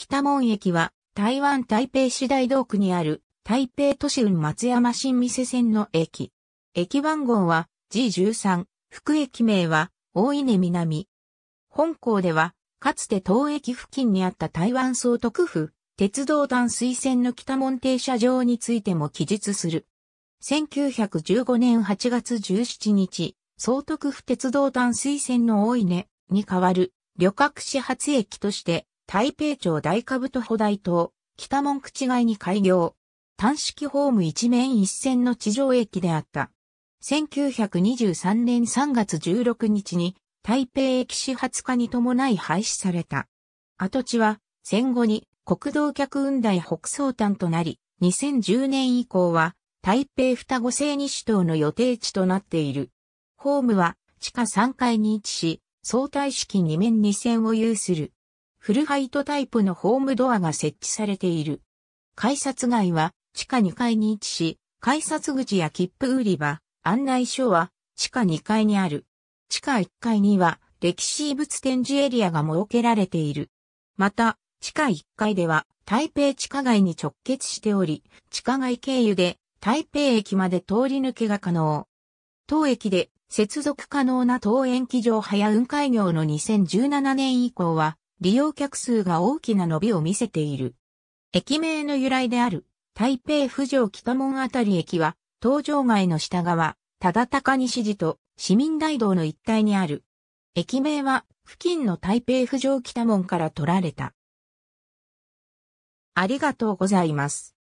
北門駅は台湾台北市大道区にある台北都市運松山新店線の駅。駅番号は G13、副駅名は大稲南。本校ではかつて当駅付近にあった台湾総督府、鉄道団水線の北門停車場についても記述する。1915年8月17日、総督府鉄道団水線の大稲に代わる旅客始発駅として台北町大と保台島、北門口街に開業。単式ホーム一面一線の地上駅であった。1923年3月16日に台北駅始発化に伴い廃止された。跡地は戦後に国道客運台北総端となり、2010年以降は台北双子製西島の予定地となっている。ホームは地下3階に位置し、相対式2面2線を有する。フルハイトタイプのホームドアが設置されている。改札街は地下2階に位置し、改札口や切符売り場、案内所は地下2階にある。地下1階には歴史物展示エリアが設けられている。また、地下1階では台北地下街に直結しており、地下街経由で台北駅まで通り抜けが可能。当駅で接続可能な当園機場早運開業の2017年以降は、利用客数が大きな伸びを見せている。駅名の由来である、台北府城北門あたり駅は、東場街の下側、忠高西寺と市民大道の一帯にある。駅名は、付近の台北府城北門から取られた。ありがとうございます。